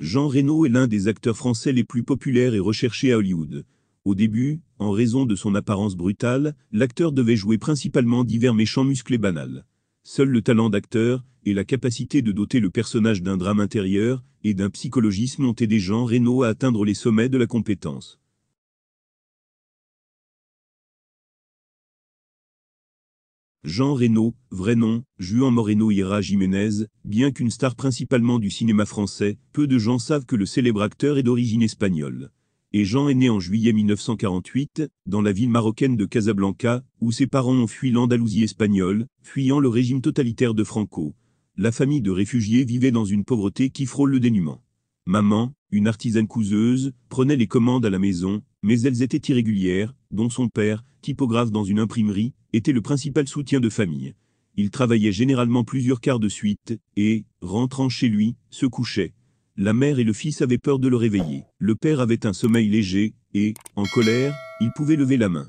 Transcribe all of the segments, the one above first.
Jean Reno est l'un des acteurs français les plus populaires et recherchés à Hollywood. Au début, en raison de son apparence brutale, l'acteur devait jouer principalement divers méchants musclés banals. Seul le talent d'acteur et la capacité de doter le personnage d'un drame intérieur et d'un psychologisme ont aidé Jean Reno à atteindre les sommets de la compétence. Jean Reno, vrai nom, Juan Moreno Ira Jiménez, bien qu'une star principalement du cinéma français, peu de gens savent que le célèbre acteur est d'origine espagnole. Et Jean est né en juillet 1948, dans la ville marocaine de Casablanca, où ses parents ont fui l'Andalousie espagnole, fuyant le régime totalitaire de Franco. La famille de réfugiés vivait dans une pauvreté qui frôle le dénuement. Maman, une artisane couseuse, prenait les commandes à la maison, mais elles étaient irrégulières, dont son père, typographe dans une imprimerie, était le principal soutien de famille. Il travaillait généralement plusieurs quarts de suite, et, rentrant chez lui, se couchait. La mère et le fils avaient peur de le réveiller. Le père avait un sommeil léger, et, en colère, il pouvait lever la main.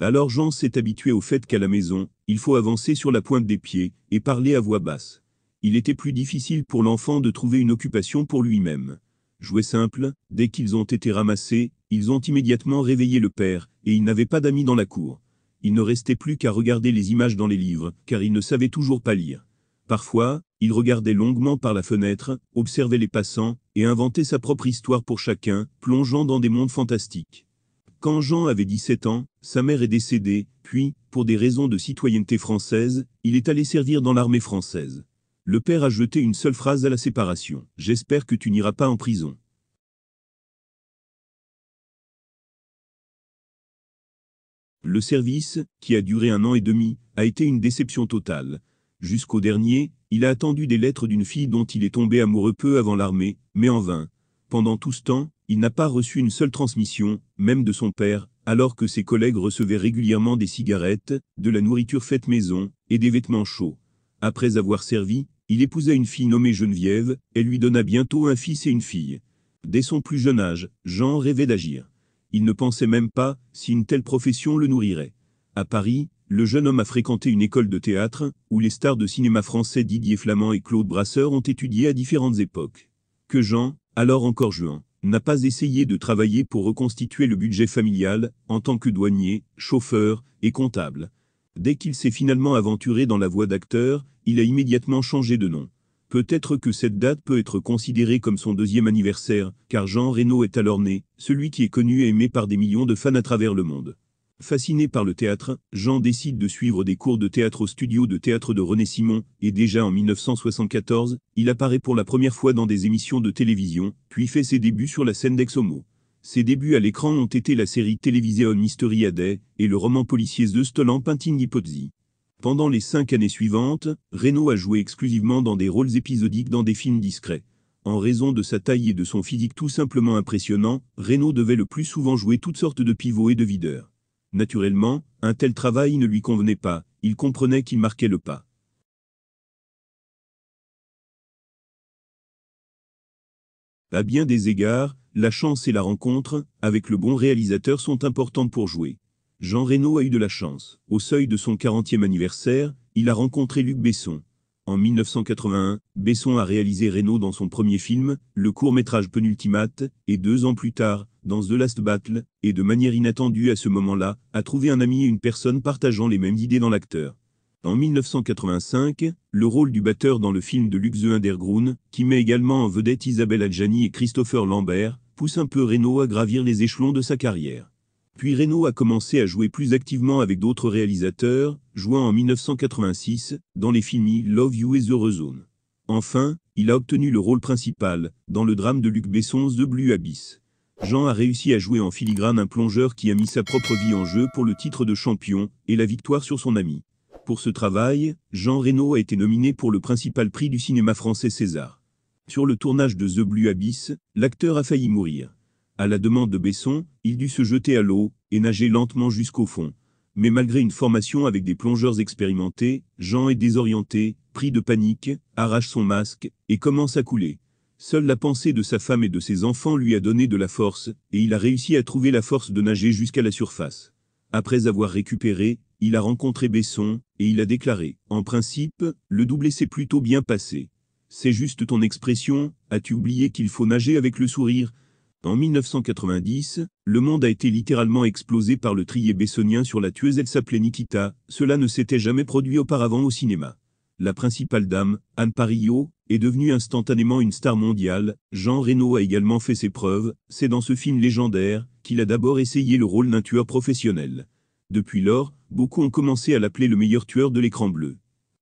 Alors Jean s'est habitué au fait qu'à la maison, il faut avancer sur la pointe des pieds, et parler à voix basse. Il était plus difficile pour l'enfant de trouver une occupation pour lui-même. Jouer simple, dès qu'ils ont été ramassés, ils ont immédiatement réveillé le père, et il n'avait pas d'amis dans la cour. Il ne restait plus qu'à regarder les images dans les livres, car il ne savait toujours pas lire. Parfois, il regardait longuement par la fenêtre, observait les passants, et inventait sa propre histoire pour chacun, plongeant dans des mondes fantastiques. Quand Jean avait 17 ans, sa mère est décédée, puis, pour des raisons de citoyenneté française, il est allé servir dans l'armée française. Le père a jeté une seule phrase à la séparation. J'espère que tu n'iras pas en prison. Le service, qui a duré un an et demi, a été une déception totale. Jusqu'au dernier, il a attendu des lettres d'une fille dont il est tombé amoureux peu avant l'armée, mais en vain. Pendant tout ce temps, il n'a pas reçu une seule transmission, même de son père, alors que ses collègues recevaient régulièrement des cigarettes, de la nourriture faite maison, et des vêtements chauds. Après avoir servi, il épousa une fille nommée Geneviève, et lui donna bientôt un fils et une fille. Dès son plus jeune âge, Jean rêvait d'agir. Il ne pensait même pas si une telle profession le nourrirait. À Paris, le jeune homme a fréquenté une école de théâtre, où les stars de cinéma français Didier Flamand et Claude Brasseur ont étudié à différentes époques. Que Jean, alors encore Jean, n'a pas essayé de travailler pour reconstituer le budget familial, en tant que douanier, chauffeur et comptable. Dès qu'il s'est finalement aventuré dans la voie d'acteur, il a immédiatement changé de nom. Peut-être que cette date peut être considérée comme son deuxième anniversaire, car Jean Reno est alors né, celui qui est connu et aimé par des millions de fans à travers le monde. Fasciné par le théâtre, Jean décide de suivre des cours de théâtre au studio de théâtre de René Simon, et déjà en 1974, il apparaît pour la première fois dans des émissions de télévision, puis fait ses débuts sur la scène d'Exomo. Ses débuts à l'écran ont été la série télévisée On Mystery et le roman policier The Stolen Painting Hypothesis ». Pendant les cinq années suivantes, Reno a joué exclusivement dans des rôles épisodiques dans des films discrets. En raison de sa taille et de son physique tout simplement impressionnant, Reno devait le plus souvent jouer toutes sortes de pivots et de videurs. Naturellement, un tel travail ne lui convenait pas, il comprenait qu'il marquait le pas. À bien des égards, la chance et la rencontre, avec le bon réalisateur, sont importantes pour jouer. Jean Reno a eu de la chance. Au seuil de son 40e anniversaire, il a rencontré Luc Besson. En 1981, Besson a réalisé Reno dans son premier film, le court-métrage Penultimate, et deux ans plus tard, dans The Last Battle, et de manière inattendue à ce moment-là, a trouvé un ami et une personne partageant les mêmes idées dans l'acteur. En 1985, le rôle du batteur dans le film de Luc The Underground, qui met également en vedette Isabelle Adjani et Christopher Lambert, pousse un peu Reno à gravir les échelons de sa carrière. Puis Renault a commencé à jouer plus activement avec d'autres réalisateurs, jouant en 1986 dans les films Love You et The Rezone. Enfin, il a obtenu le rôle principal dans le drame de Luc Besson The Blue Abyss. Jean a réussi à jouer en filigrane un plongeur qui a mis sa propre vie en jeu pour le titre de champion et la victoire sur son ami. Pour ce travail, Jean Reno a été nominé pour le principal prix du cinéma français César. Sur le tournage de The Blue Abyss, l'acteur a failli mourir. À la demande de Besson, il dut se jeter à l'eau et nager lentement jusqu'au fond. Mais malgré une formation avec des plongeurs expérimentés, Jean est désorienté, pris de panique, arrache son masque et commence à couler. Seule la pensée de sa femme et de ses enfants lui a donné de la force, et il a réussi à trouver la force de nager jusqu'à la surface. Après avoir récupéré, il a rencontré Besson, et il a déclaré, en principe, le doublé s'est plutôt bien passé. C'est juste ton expression, as-tu oublié qu'il faut nager avec le sourire En 1990, le monde a été littéralement explosé par le trier bessonien sur la tueuse, Elsa s'appelait Nikita, cela ne s'était jamais produit auparavant au cinéma la principale dame, Anne Parillo, est devenue instantanément une star mondiale, Jean Reno a également fait ses preuves, c'est dans ce film légendaire qu'il a d'abord essayé le rôle d'un tueur professionnel. Depuis lors, beaucoup ont commencé à l'appeler le meilleur tueur de l'écran bleu.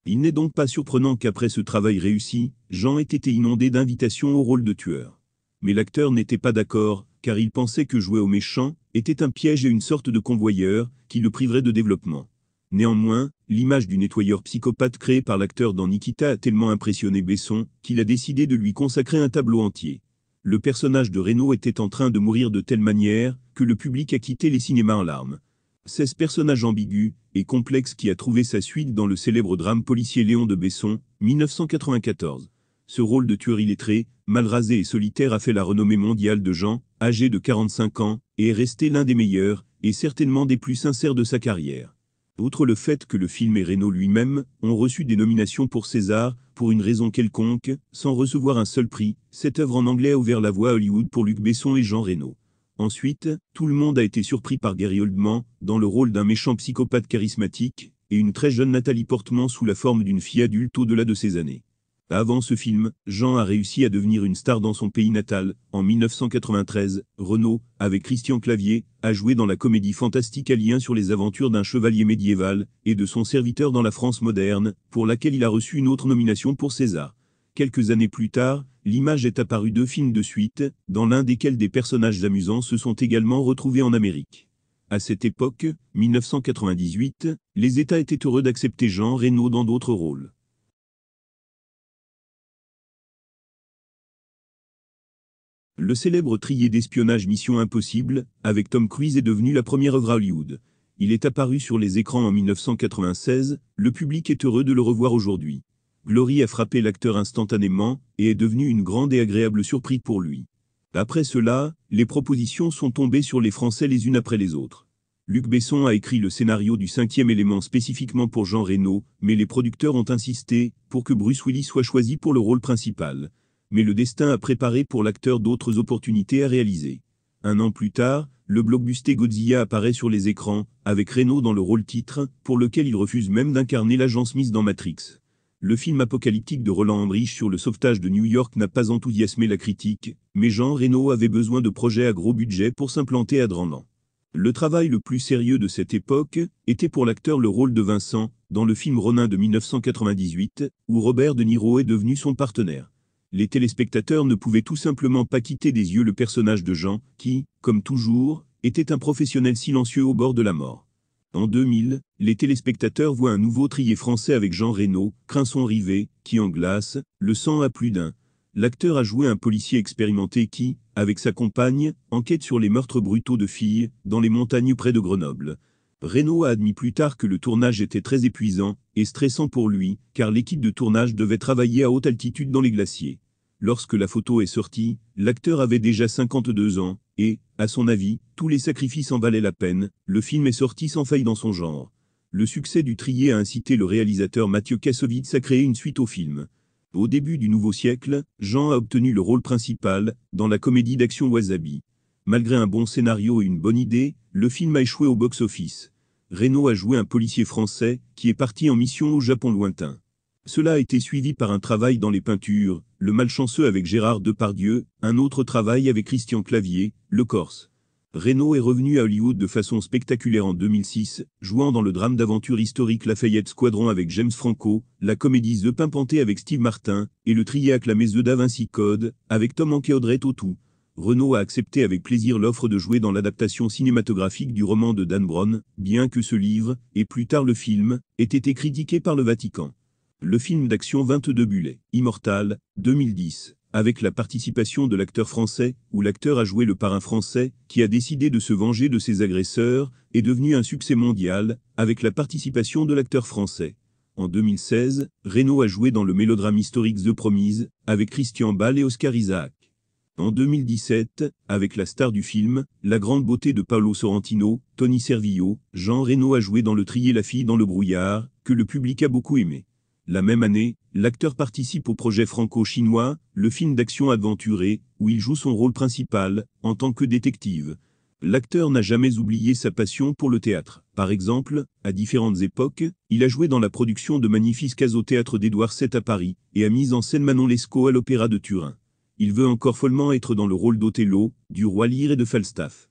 Il n'est donc pas surprenant qu'après ce travail réussi, Jean ait été inondé d'invitations au rôle de tueur. Mais l'acteur n'était pas d'accord, car il pensait que jouer au méchant était un piège et une sorte de convoyeur qui le priverait de développement. Néanmoins, l'image du nettoyeur psychopathe créé par l'acteur dans Nikita a tellement impressionné Besson, qu'il a décidé de lui consacrer un tableau entier. Le personnage de Renault était en train de mourir de telle manière, que le public a quitté les cinémas en larmes. C'est ce personnage ambigu et complexe qui a trouvé sa suite dans le célèbre drame policier Léon de Besson, 1994. Ce rôle de tueur illettré, mal rasé et solitaire a fait la renommée mondiale de Jean, âgé de 45 ans, et est resté l'un des meilleurs, et certainement des plus sincères de sa carrière outre le fait que le film et Renault lui-même ont reçu des nominations pour César, pour une raison quelconque, sans recevoir un seul prix, cette œuvre en anglais a ouvert la voie à Hollywood pour Luc Besson et Jean Reno. Ensuite, tout le monde a été surpris par Gary Oldman, dans le rôle d'un méchant psychopathe charismatique, et une très jeune Nathalie Portman sous la forme d'une fille adulte au-delà de ses années. Avant ce film, Jean a réussi à devenir une star dans son pays natal. En 1993, Renaud, avec Christian Clavier, a joué dans la comédie fantastique Alien sur les aventures d'un chevalier médiéval et de son serviteur dans la France moderne, pour laquelle il a reçu une autre nomination pour César. Quelques années plus tard, l'image est apparue deux films de suite, dans l'un desquels des personnages amusants se sont également retrouvés en Amérique. À cette époque, 1998, les États étaient heureux d'accepter Jean Renaud dans d'autres rôles. Le célèbre trier d'espionnage Mission Impossible, avec Tom Cruise, est devenu la première œuvre Hollywood. Il est apparu sur les écrans en 1996, le public est heureux de le revoir aujourd'hui. Glory a frappé l'acteur instantanément, et est devenue une grande et agréable surprise pour lui. Après cela, les propositions sont tombées sur les Français les unes après les autres. Luc Besson a écrit le scénario du cinquième élément spécifiquement pour Jean Reno, mais les producteurs ont insisté pour que Bruce Willis soit choisi pour le rôle principal mais le destin a préparé pour l'acteur d'autres opportunités à réaliser. Un an plus tard, le blockbuster Godzilla apparaît sur les écrans, avec Reno dans le rôle titre, pour lequel il refuse même d'incarner l'agence mise dans Matrix. Le film apocalyptique de Roland Emmerich sur le sauvetage de New York n'a pas enthousiasmé la critique, mais Jean Renault avait besoin de projets à gros budget pour s'implanter à Drandan. Le travail le plus sérieux de cette époque était pour l'acteur le rôle de Vincent, dans le film Ronin de 1998, où Robert De Niro est devenu son partenaire les téléspectateurs ne pouvaient tout simplement pas quitter des yeux le personnage de Jean, qui, comme toujours, était un professionnel silencieux au bord de la mort. En 2000, les téléspectateurs voient un nouveau trier français avec Jean Reno, Crinson Rivet, qui en glace, le sang a plus d'un. L'acteur a joué un policier expérimenté qui, avec sa compagne, enquête sur les meurtres brutaux de filles, dans les montagnes près de Grenoble. Renault a admis plus tard que le tournage était très épuisant et stressant pour lui, car l'équipe de tournage devait travailler à haute altitude dans les glaciers. Lorsque la photo est sortie, l'acteur avait déjà 52 ans, et, à son avis, tous les sacrifices en valaient la peine, le film est sorti sans faille dans son genre. Le succès du trier a incité le réalisateur Mathieu Kassovitz à créer une suite au film. Au début du nouveau siècle, Jean a obtenu le rôle principal, dans la comédie d'action Wasabi. Malgré un bon scénario et une bonne idée, le film a échoué au box-office. Renault a joué un policier français qui est parti en mission au Japon lointain. Cela a été suivi par un travail dans les peintures, Le Malchanceux avec Gérard Depardieu, un autre travail avec Christian Clavier, Le Corse. Renault est revenu à Hollywood de façon spectaculaire en 2006, jouant dans le drame d'aventure historique Lafayette Squadron avec James Franco, la comédie The Pimpanté avec Steve Martin, et le triacle à The Da Vinci Code, avec Tom Hanks au tout. Renault a accepté avec plaisir l'offre de jouer dans l'adaptation cinématographique du roman de Dan Brown, bien que ce livre, et plus tard le film, ait été critiqué par le Vatican. Le film d'action 22 Bullet, Immortal, 2010, avec la participation de l'acteur français, où l'acteur a joué le parrain français, qui a décidé de se venger de ses agresseurs, est devenu un succès mondial, avec la participation de l'acteur français. En 2016, Renault a joué dans le mélodrame historique The Promise, avec Christian Ball et Oscar Isaac. En 2017, avec la star du film, La Grande Beauté de Paolo Sorrentino, Tony Servillo, Jean Reno a joué dans Le Trier la fille dans le brouillard, que le public a beaucoup aimé. La même année, l'acteur participe au projet franco-chinois, le film d'action aventuré, où il joue son rôle principal, en tant que détective. L'acteur n'a jamais oublié sa passion pour le théâtre. Par exemple, à différentes époques, il a joué dans la production de Magnifique au théâtre d'Édouard VII à Paris, et a mis en scène Manon Lescaut à l'Opéra de Turin il veut encore follement être dans le rôle d'Othello, du roi Lyre et de Falstaff.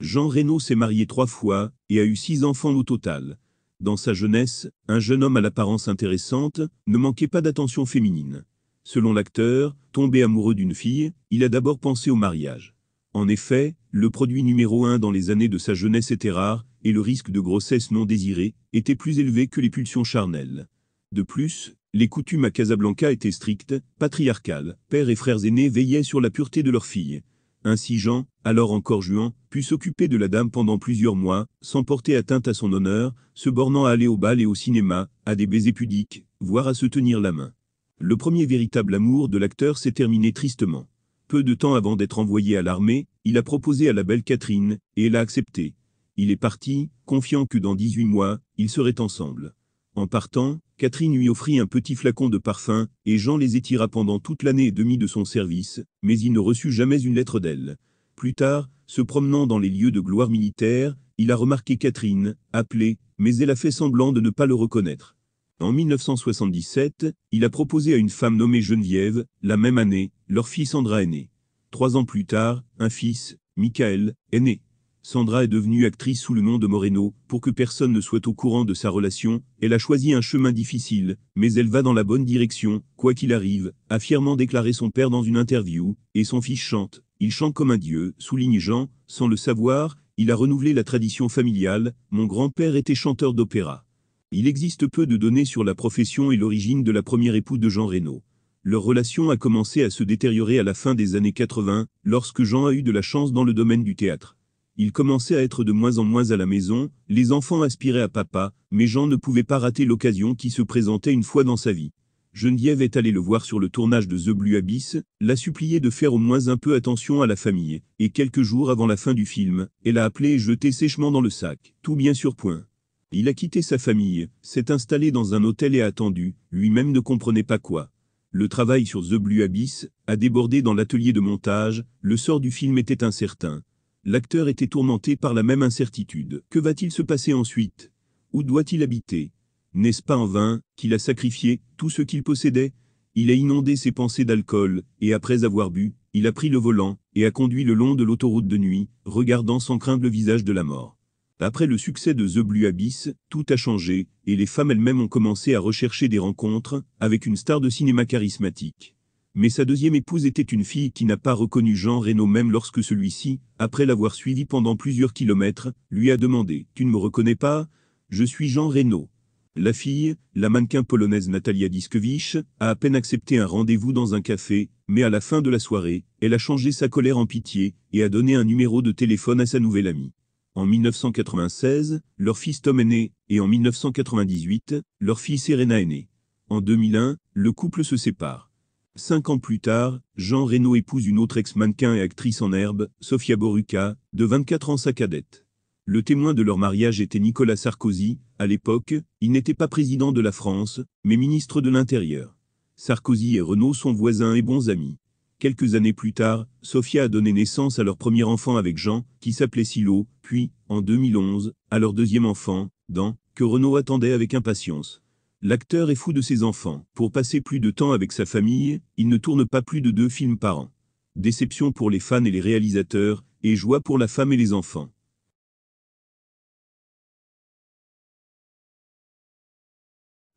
Jean Reynaud s'est marié trois fois et a eu six enfants au total. Dans sa jeunesse, un jeune homme à l'apparence intéressante ne manquait pas d'attention féminine. Selon l'acteur, tombé amoureux d'une fille, il a d'abord pensé au mariage. En effet, le produit numéro un dans les années de sa jeunesse était rare, et le risque de grossesse non désirée était plus élevé que les pulsions charnelles. De plus, les coutumes à Casablanca étaient strictes, patriarcales. Père et frères aînés veillaient sur la pureté de leur fille. Ainsi Jean, alors encore juant, put s'occuper de la dame pendant plusieurs mois, sans porter atteinte à son honneur, se bornant à aller au bal et au cinéma, à des baisers pudiques, voire à se tenir la main. Le premier véritable amour de l'acteur s'est terminé tristement. Peu de temps avant d'être envoyé à l'armée, il a proposé à la belle Catherine, et elle a accepté. Il est parti, confiant que dans 18 mois, ils seraient ensemble. En partant, Catherine lui offrit un petit flacon de parfum, et Jean les étira pendant toute l'année et demie de son service, mais il ne reçut jamais une lettre d'elle. Plus tard, se promenant dans les lieux de gloire militaire, il a remarqué Catherine, appelée, mais elle a fait semblant de ne pas le reconnaître. En 1977, il a proposé à une femme nommée Geneviève, la même année, leur fils André aîné. Trois ans plus tard, un fils, Michael, est né. Sandra est devenue actrice sous le nom de Moreno, pour que personne ne soit au courant de sa relation, elle a choisi un chemin difficile, mais elle va dans la bonne direction, quoi qu'il arrive, a fièrement déclaré son père dans une interview, et son fils chante, il chante comme un dieu, souligne Jean, sans le savoir, il a renouvelé la tradition familiale, mon grand-père était chanteur d'opéra. Il existe peu de données sur la profession et l'origine de la première épouse de Jean Reno leur relation a commencé à se détériorer à la fin des années 80, lorsque Jean a eu de la chance dans le domaine du théâtre. Il commençait à être de moins en moins à la maison, les enfants aspiraient à papa, mais Jean ne pouvait pas rater l'occasion qui se présentait une fois dans sa vie. Geneviève est allée le voir sur le tournage de The Blue Abyss, l'a supplié de faire au moins un peu attention à la famille, et quelques jours avant la fin du film, elle a appelé et jeté sèchement dans le sac, tout bien sur point. Il a quitté sa famille, s'est installé dans un hôtel et attendu, lui-même ne comprenait pas quoi. Le travail sur The Blue Abyss a débordé dans l'atelier de montage, le sort du film était incertain l'acteur était tourmenté par la même incertitude. Que va-t-il se passer ensuite Où doit-il habiter N'est-ce pas en vain qu'il a sacrifié tout ce qu'il possédait Il a inondé ses pensées d'alcool, et après avoir bu, il a pris le volant, et a conduit le long de l'autoroute de nuit, regardant sans craindre le visage de la mort. Après le succès de The Blue Abyss, tout a changé, et les femmes elles-mêmes ont commencé à rechercher des rencontres, avec une star de cinéma charismatique mais sa deuxième épouse était une fille qui n'a pas reconnu Jean Reno même lorsque celui-ci, après l'avoir suivi pendant plusieurs kilomètres, lui a demandé « Tu ne me reconnais pas Je suis Jean Reno ». La fille, la mannequin polonaise Natalia Diskewicz, a à peine accepté un rendez-vous dans un café, mais à la fin de la soirée, elle a changé sa colère en pitié et a donné un numéro de téléphone à sa nouvelle amie. En 1996, leur fils Tom est né, et en 1998, leur fille Serena est née. En 2001, le couple se sépare. Cinq ans plus tard, Jean Reno épouse une autre ex-mannequin et actrice en herbe, Sofia Boruca, de 24 ans sa cadette. Le témoin de leur mariage était Nicolas Sarkozy, à l'époque, il n'était pas président de la France, mais ministre de l'Intérieur. Sarkozy et Renault sont voisins et bons amis. Quelques années plus tard, Sofia a donné naissance à leur premier enfant avec Jean, qui s'appelait Silo, puis, en 2011, à leur deuxième enfant, Dan, que Renault attendait avec impatience. L'acteur est fou de ses enfants. Pour passer plus de temps avec sa famille, il ne tourne pas plus de deux films par an. Déception pour les fans et les réalisateurs, et joie pour la femme et les enfants.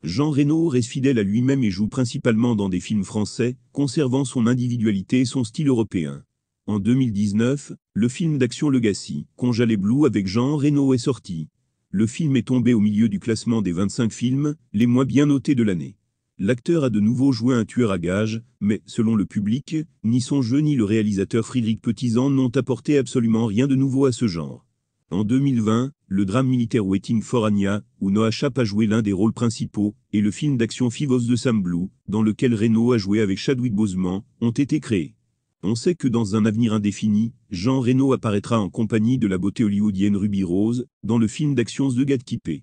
Jean Reno reste fidèle à lui-même et joue principalement dans des films français, conservant son individualité et son style européen. En 2019, le film d'action Legacy, Conja les Blue avec Jean Reno est sorti le film est tombé au milieu du classement des 25 films les moins bien notés de l'année. L'acteur a de nouveau joué un tueur à gages, mais, selon le public, ni son jeu ni le réalisateur Frédéric Petizan n'ont apporté absolument rien de nouveau à ce genre. En 2020, le drame militaire Waiting for Anya, où Noah Chapp a joué l'un des rôles principaux, et le film d'action Fivos de Sam Blue, dans lequel Reno a joué avec Chadwick Boseman, ont été créés. On sait que dans un avenir indéfini, Jean Reno apparaîtra en compagnie de la beauté hollywoodienne Ruby Rose, dans le film d'action The Gatekeeper.